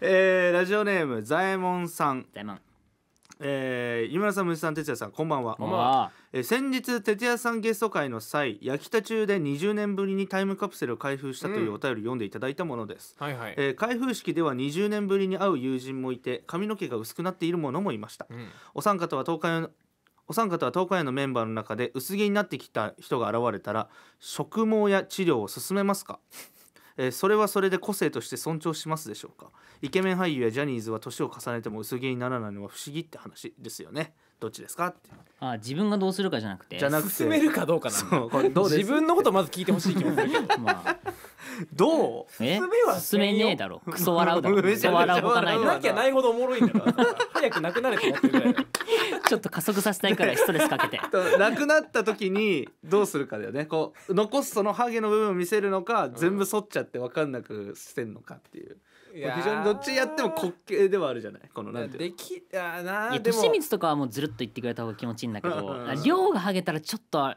えー、ラジオネームざえもんさんざえもえー、井村さん、虫さん、哲也さん、こんばんは。えー、先日、哲也さんゲスト会の際、焼きた中で20年ぶりにタイムカプセルを開封したというお便りを読んでいただいたものです。開封式では20年ぶりに会う友人もいて、髪の毛が薄くなっている者もいました。うん、お三方は東海のお三方は東海のメンバーの中で薄毛になってきた人が現れたら、植毛や治療を勧めますかえー、それはそれで個性として尊重しますでしょうかイケメン俳優やジャニーズは年を重ねても薄毛にならないのは不思議って話ですよねどっちですかってあ自分がどうするかじゃなくてじゃなくて進めるかどうかなそうこれどう自分のことまず聞いてほしい気もするけどまあどう進めは進めねえだろクソ笑うだろ クソ笑うほかないだろなきゃないほどおもろいんだから早くなくなれと思ってる ちょっと加速させたいからストレスかけて なくなった時にどうするかだよねこう残すそのハゲの部分を見せるのか、全部剃っちゃって分かんなくしてんのかっていう。いや非常にどっちやっても滑稽ではあるじゃないこのなんてできあないでも利光とかはもうずるっと言ってくれた方が気持ちいいんだけどうんう量がハゲたらちょっと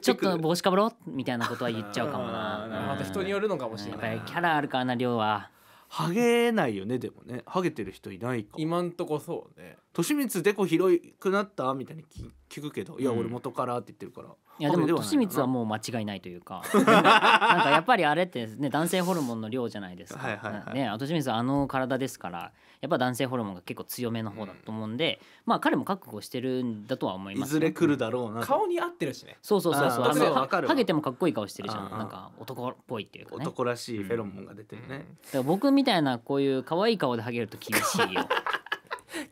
ちょっと帽子かぶろうみたいなことは言っちゃうかもなまた人によるのかもしれないやっぱりキャラあるからな量はハゲないよねでもねハゲてる人いないか今んとこそうね利光でこ広くなったみたいに聞くけどいや俺元からって言ってるから、うんいやでも年光はもう間違いないというか なんかやっぱりあれってね男性ホルモンの量じゃないですか、はいはい光はあの体ですからやっぱ男性ホルモンが結構強めの方だと思うんで、うん、まあ彼も覚悟してるんだとは思います、いずれ来るだろうな顔に合ってるしねそうそうそうそうあのハゲてもかっこいい顔してるじゃんなんか男っぽいっていうか、ね、男らしいフェロモンが出てるね、うん、僕みたいなこういう可愛い顔でハゲると厳しいよ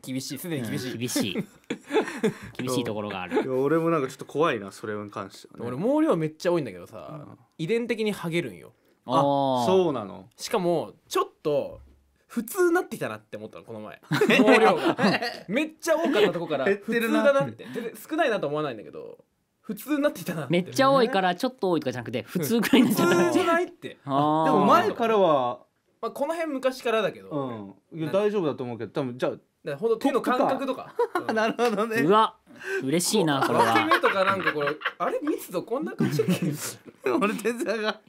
厳しいすでに厳しい、うん厳しい 厳しいところがあるいや俺もなんかちょっと怖いなそれに関しては俺毛量めっちゃ多いんだけどさ、うん遺伝的にハゲるんよああそうなのしかもちょっと普通になってきたなって思ったのこの前 毛量がめっちゃ多かったとこから減っ普て通るなだなって少ないなと思わないんだけど普通になってきたなってめっちゃ多いからちょっと多いとかじゃなくて普通ぐらいになっちゃっ普通じゃないって、で でも前からはまあ、この辺昔からだけど、うんいや大丈夫だと思うけど多分じゃあほんと手の感覚とか うんなるほどねうわ嬉しいなこれ分目とかなんかこれあれこんな感じ 俺が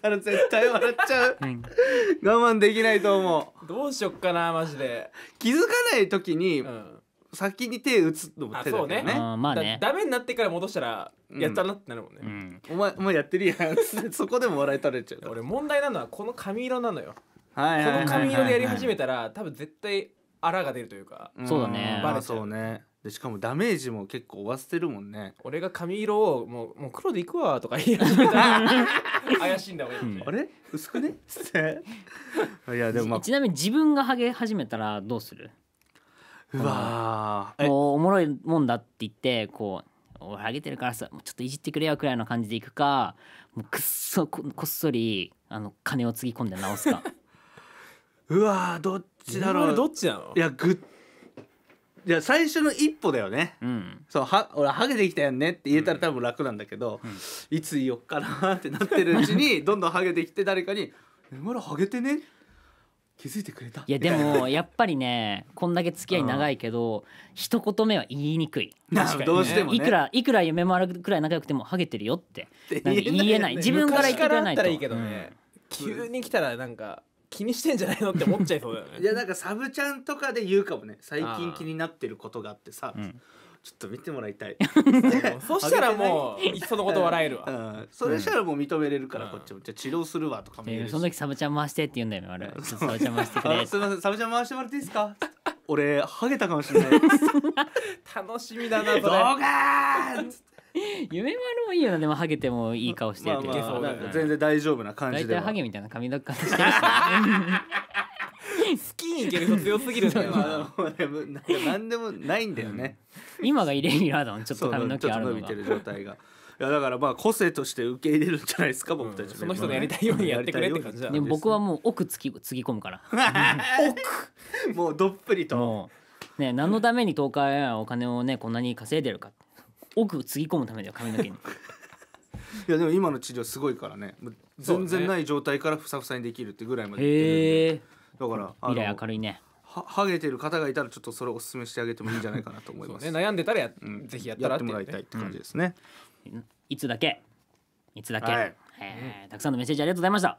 たら絶対笑っちゃう 我慢できないと思うどうしよっかなマジで、気づかない時うにん、先に手打つのも手だねまあねだダメになってから戻したらやったなってなるもんね、うんお前お前やってるやんそこでも笑い取れちゃう俺問題なのはこの髪色なのよ、はいはいはいはいこの髪色でやり始めたら多分絶対あらが出るというかそうだねバレちうねでしかもダメージも結構負わせてるもんね俺が髪色をもうもう黒でいくわとか言い始めた怪しいんだ俺、うん、あれ薄くね いやでも、まあ、ちなみに自分がハゲ始めたらどうするうわもうおもろいもんだって言ってこう俺ハゲてるからさちょっといじってくれよくらいの感じでいくかもうくっそこっそりあの金をつぎ込んで直すかうわどっちだろうどっちなのいやいや最初の一歩だよね、うん、そうは俺ハゲてきたよねって言えたら多分楽なんだけど、うんうん、いつ言おっかなってなってるうちに どんどんハゲてきて誰かに「まだハゲてね気づいてくれたいやでもやっぱりねこんだけ付き合い長いけど、うん、一言目は言いにくい確かどうしても、ね、いくらいくら夢もあるくらい仲良くてもハゲてるよって言えない,、自分から言ってくれないと、ね、急に来たらなんか気にしてんじゃないのって思っちゃいそうだよね いやなんかサブちゃんとかで言うかもね最近気になってることがあってさ、ちょっと見てもらいたい そしたらもういっそのこと笑えるわ、うんうん、それしたらもう認めれるから、こっちもじゃ治療するわとかもえるその時サブちゃん回してって言うんだよねあれサブちゃん回してくれ すみませんサブちゃん回してもらっていいですか俺ハゲたかもしれない楽しみだなそれ 夢丸もいいよなでもハゲてもいい顔してるけど、全然大丈夫な感じで大体ハゲみたいな髪の毛してるし、ね、スいける人強すぎるんだよ、なん何でもないんだよね、今がイレギュラーだもんちょっと髪の毛あるのがてる状態が。いやだからまあ個性として受け入れるんじゃないですか、僕たち、その人のやりたいようにやってくれって感じでも僕はもう奥つきつぎ込むから奥もうどっぷりとね何のために東海オンお金をねこんなに稼いでるか奥をつぎ込むためだよ髪の毛に いやでも今の治療すごいからね全然ない状態からふさふさにできるってぐらいまでいってるだから未来明るいねはハゲてる方がいたらちょっとそれおすすめしてあげてもいいんじゃないかなと思います、ね、悩んでたらや、うん、ぜひやったらって、もらいたいって感じですね、うん、いつだけいつだけ、はい、えー、たくさんのメッセージありがとうございました